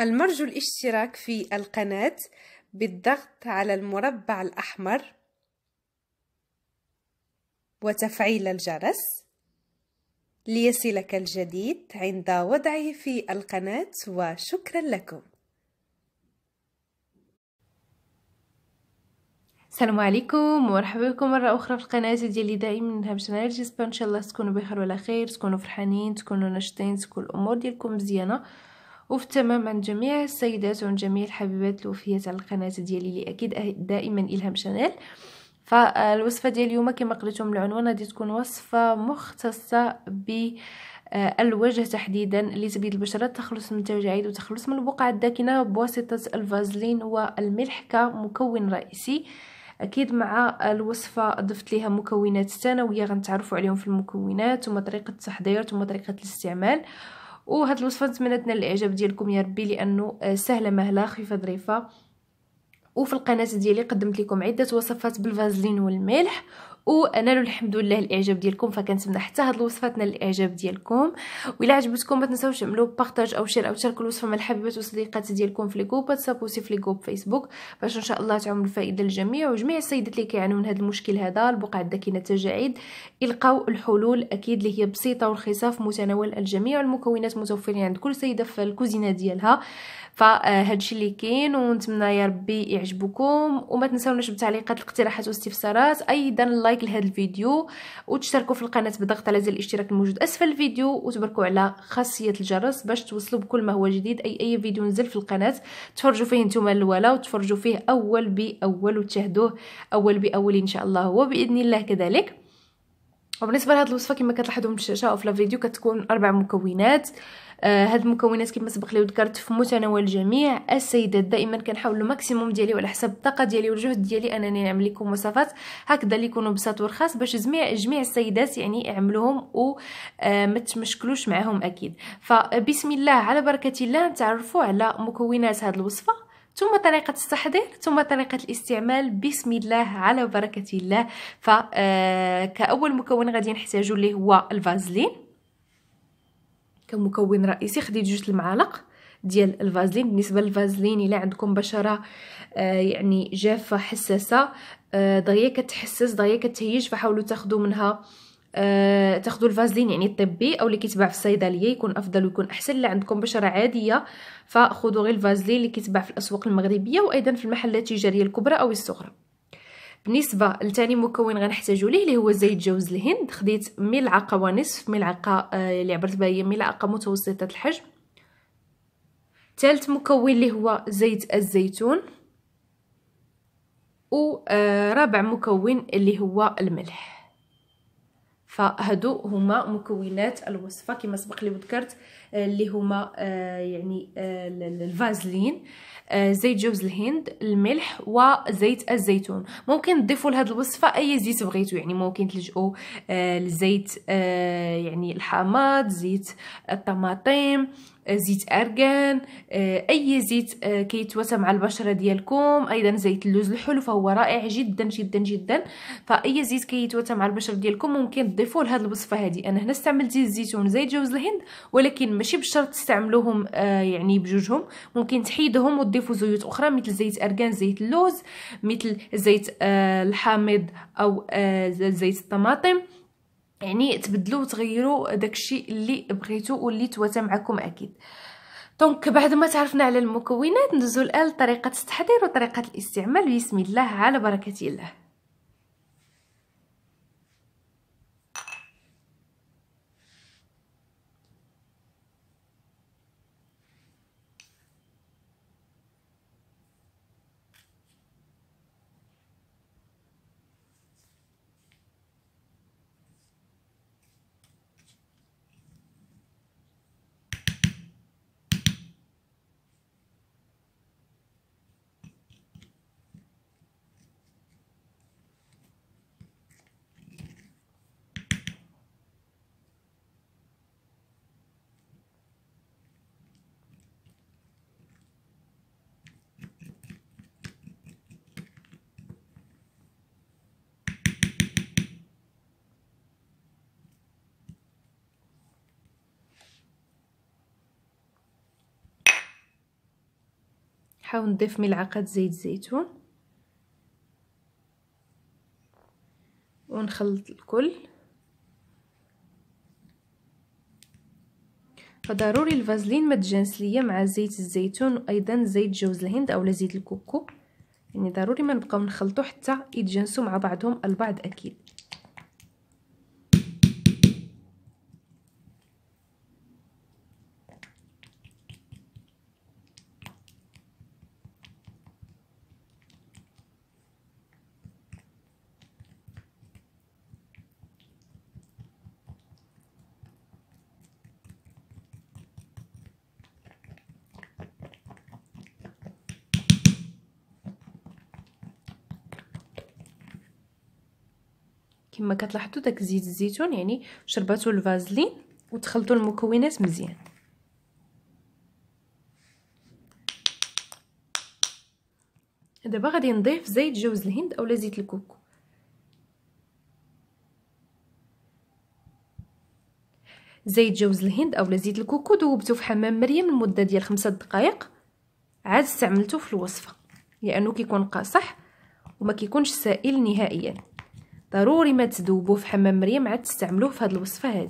المرجو الاشتراك في القناة بالضغط على المربع الأحمر وتفعيل الجرس ليصلك الجديد عند وضعه في القناة وشكرا لكم السلام عليكم ومرحبا بكم مره اخرى في القناه ديالي دائما هبش نرجس ان شاء الله تكونوا بخير وعلى خير تكونوا فرحانين تكونوا ناشطين تكون الامور ديالكم مزيانه وفي تماما عن جميع السيدات وعن جميع الحبيبات الوفيات على القناة ديالي اللي أكيد أه دائما إلهام شانيل فالوصفة ديال اليوم كما قريتو من العنوان غادي تكون وصفة مختصة ب آه، الوجه تحديدا لتبييض البشره تخلص من التجاعيد وتخلص من البقع الداكنه بواسطه الفازلين والملح كمكون رئيسي اكيد مع الوصفه ضفت ليها مكونات ثانويه غنتعرفوا عليهم في المكونات ثم طريقه التحضير ثم طريقه الاستعمال وهاد الوصفه نتمنى تنال الاعجاب ديالكم يا ربي لانه آه، سهله مهله خفيفه ظريفه وفي القناه ديالي قدمت لكم عده وصفات بالفازلين والملح ونالوا الحمد لله الاعجاب ديالكم فكنتمنى حتى هاد الوصفه تنال الاعجاب ديالكم والا عجبتكم ما تنساوش تعملوا بارطاج او شير او تشاركوا الوصفه مع الحبيبات والصديقات ديالكم في الجروب واتساب وسي في الجروب فيسبوك باش ان شاء الله تعم الفائده للجميع وجميع السيدات اللي كيعانوا من هذا المشكل هذا البقع الداكنه التجاعيد يلقاو الحلول اكيد اللي هي بسيطه ورخيصه في متناول الجميع المكونات متوفرين عند كل سيده في الكوزينه ديالها فهادشي اللي كاين ونتمنى يا ربي يعجبكم وما تنساوناش بتعليقات الاقتراحات والاستفسارات ايضا اللايك لايك لهذا الفيديو وتشتركوا في القناه بالضغط على زر الاشتراك الموجود اسفل الفيديو وتبركوا على خاصيه الجرس باش توصلوا بكل ما هو جديد اي اي فيديو نزل في القناه تفرجوا فيه نتوما الاولى وتفرجوا فيه اول باول وتشاهدوه اول باول ان شاء الله وباذن الله كذلك وبالنسبه لهاد الوصفه كما كتلاحظوا من الشاشه او في الفيديو كتكون اربع مكونات آه هاد المكونات كما سبق لي وذكرت في متناول الجميع السيدات دائما كنحاول الماكسيموم ديالي وعلى حسب الطاقه ديالي والجهد ديالي انني نعمل لكم وصفات هكذا اللي يكونوا بساط ورخاص باش جميع جميع السيدات يعني يعملوهم وما آه تمشكلوش معاهم اكيد فبسم الله على بركه الله نتعرفوا على مكونات هاد الوصفه ثم طريقة التحضير ثم طريقة الاستعمال بسم الله على بركة الله فكأول آه، مكون غادي نحتاجو اللي هو الفازلين كمكون رئيسي خديت جوج المعالق ديال الفازلين بالنسبه للفازلين الا عندكم بشره آه، يعني جافه حساسه دغيا آه، كتحسس دغيا كتهيج فحاولوا تاخذوا منها أه تاخذوا الفازلين يعني الطبي او اللي كيتباع في الصيدليه يكون افضل ويكون احسن اللي عندكم بشره عاديه فخذوا غير الفازلين اللي كيتباع في الاسواق المغربيه وايضا في المحلات التجاريه الكبرى او الصغرى بالنسبه لثاني مكون غنحتاجو ليه اللي هو زيت جوز الهند خديت ملعقه ونصف ملعقه آه اللي عبرت بها هي ملعقه متوسطه الحجم ثالث مكون اللي هو زيت الزيتون ورابع آه، مكون اللي هو الملح فهادو هما مكونات الوصفه كما سبق لي وذكرت آه، اللي هما آه، يعني آه، الفازلين زيت جوز الهند الملح وزيت الزيتون ممكن تضيفوا لهاد الوصفه اي زيت بغيتو يعني ممكن تلجؤوا لزيت يعني الحامض زيت الطماطم آه، زيت ارغان آه، اي زيت آه، كيتواتى مع البشره ديالكم ايضا زيت اللوز الحلو فهو رائع جدا جدا جدا فاي زيت كيتواتى مع البشره ديالكم ممكن تضيفوه لهاد الوصفه هذه انا هنا استعملت زيت الزيتون زيت جوز الهند ولكن ماشي بشرط تستعملوهم يعني بجوجهم ممكن تحيدهم وتضيفوا زيوت اخرى مثل زيت ارغان زيت اللوز مثل زيت الحامض او زيت الطماطم يعني تبدلوا وتغيروا داكشي اللي بغيتو واللي تواتى معكم اكيد دونك بعد ما تعرفنا على المكونات ندوزو الان لطريقه التحضير وطريقه الاستعمال بسم الله على بركه الله نحاول نضيف ملعقه زيت زيتون ونخلط الكل فضروري الفازلين ما تجانس ليا مع زيت الزيتون وايضا زيت جوز الهند اولا زيت الكوكو يعني ضروري ما نبقاو نخلطو حتى يتجانسوا مع بعضهم البعض اكيد كما كتلاحظوا داك زيت الزيتون يعني شرباتو الفازلين وتخلطوا المكونات مزيان دابا غادي نضيف زيت جوز الهند اولا زيت الكوكو زيت جوز الهند اولا زيت الكوكو ذوبته في حمام مريم لمده ديال خمسة دقائق عاد استعملته في الوصفه لانه كيكون قاصح وما كيكونش سائل نهائيا ضروري ما تذوبوه في حمام مريم عاد تستعملوه في هذه الوصفه هذه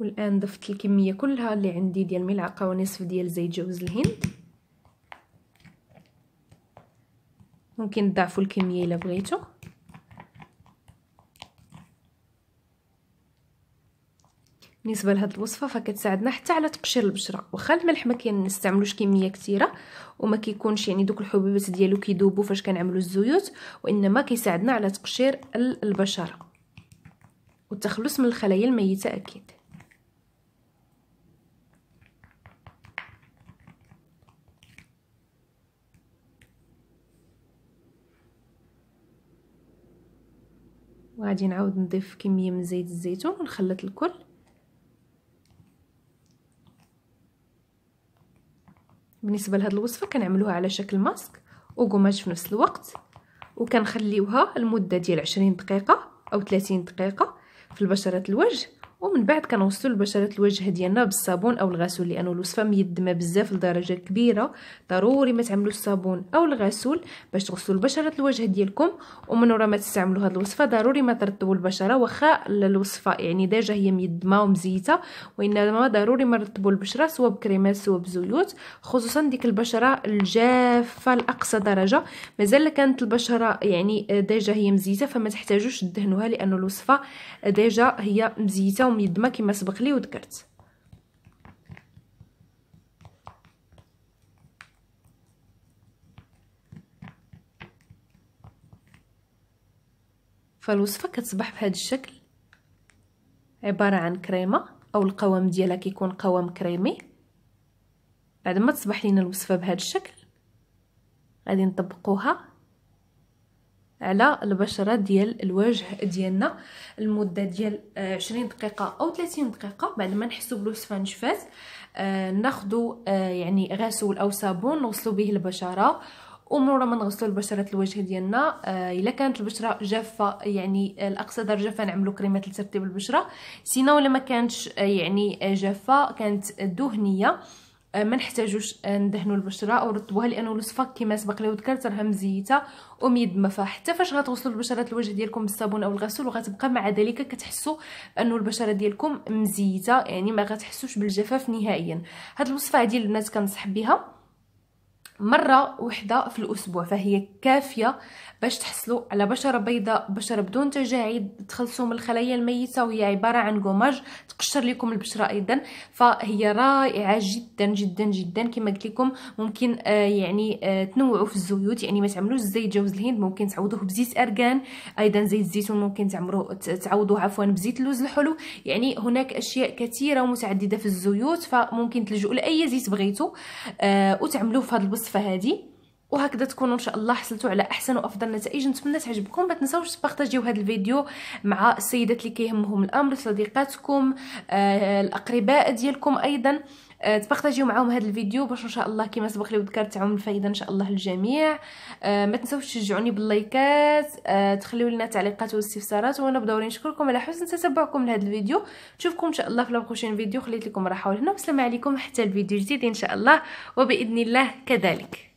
والان ضفت الكميه كلها اللي عندي ديال ملعقه ونصف ديال زيت جوز الهند ممكن تضعفوا الكميه الا بغيتو بالنسبه لهاد الوصفه فكتساعدنا حتى على تقشير البشره واخا الملح ما كنستعملوش كميه كثيره وما كيكونش يعني دوك الحبوبات ديالو كيذوبوا فاش كنعملوا الزيوت وانما كيساعدنا على تقشير البشره والتخلص من الخلايا الميته اكيد غادي نعاود نضيف كميه من زيت الزيتون ونخلط الكل بالنسبه لهاد الوصفه كنعملوها على شكل ماسك وقماش في نفس الوقت وكنخليوها لمده ديال 20 دقيقه او 30 دقيقه في البشره الوجه ومن بعد كنغسلوا البشره الوجه ديالنا بالصابون او الغسول لانه الوصفه ميدمه بزاف لدرجه كبيره ضروري ما تعملوش الصابون او الغسول باش تغسلوا البشره الوجه ديالكم ومن ورا ما تستعملوا هذه الوصفه ضروري ما ترطبوا البشره واخا الوصفه يعني ديجا هي ميدمه ومزيته وانما ضروري ما نرطبوا البشره سواء بكريمات سواء بزيوت خصوصا ديك البشره الجافه لاقصى درجه مازال كانت البشره يعني ديجا هي مزيته فما تحتاجوش تدهنوها لانه الوصفه ديجا هي مزيته ولا ميدمه كما سبق لي وذكرت فالوصفه كتصبح بهذا الشكل عباره عن كريمه او القوام ديالها كيكون قوام كريمي بعد ما تصبح لينا الوصفه بهذا الشكل غادي نطبقوها على البشره ديال الوجه ديالنا المده ديال 20 آه، دقيقه او 30 دقيقه بعد ما نحسو بالوصفه نشفات آه آه يعني غسول او صابون نغسلو به البشره ومورا ما نغسلو البشره الوجه ديالنا آه الا كانت البشره جافه يعني الاقصى درجه فنعملو كريمات لترطيب البشره سينا ولا ما كانتش آه، يعني آه، جافه كانت دهنيه آه، ما نحتاجوش آه، ندهنوا البشره او رطبوها لانه الوصفه كما سبق لي وذكرت راها مزيته وميد ما فحتى فاش غتوصلوا البشره الوجه ديالكم بالصابون او الغسول وغتبقى مع ذلك كتحسوا انه البشره ديالكم مزيته يعني ما غتحسوش بالجفاف نهائيا هاد الوصفه هادي البنات كنصح بها مره وحده في الاسبوع فهي كافيه باش تحصلوا على بشره بيضاء بشره بدون تجاعيد تخلصوا من الخلايا الميته وهي عباره عن قماش تقشر لكم البشره ايضا فهي رائعه جدا جدا جدا كما قلت لكم ممكن آه يعني آه تنوعوا في الزيوت يعني ما تعملوش زيت جوز الهند ممكن تعوضوه بزيت ارغان ايضا زيت الزيتون ممكن تعمروه تعوضوه عفوا بزيت اللوز الحلو يعني هناك اشياء كثيره ومتعدده في الزيوت فممكن تلجؤوا لاي زيت بغيتو آه وتعملوه في هذا الوصفه هذه وهكذا تكونوا ان شاء الله حصلتوا على احسن وافضل نتائج نتمنى تعجبكم ما تنساوش تبارطاجيو هذا الفيديو مع السيدات اللي كيهمهم الامر صديقاتكم آه الاقرباء ديالكم ايضا آه، تبارطاجيو معاهم هذا الفيديو باش ان شاء الله كما سبق لي وذكرت تعم الفائده ان شاء الله للجميع آه، ما تنساوش تشجعوني باللايكات آه، تخليو لنا تعليقات واستفسارات وانا بدوري نشكركم على حسن تتبعكم لهذا الفيديو نشوفكم ان شاء الله في لابروشين فيديو خليت لكم راحه هنا والسلام عليكم حتى الفيديو الجديد ان شاء الله وباذن الله كذلك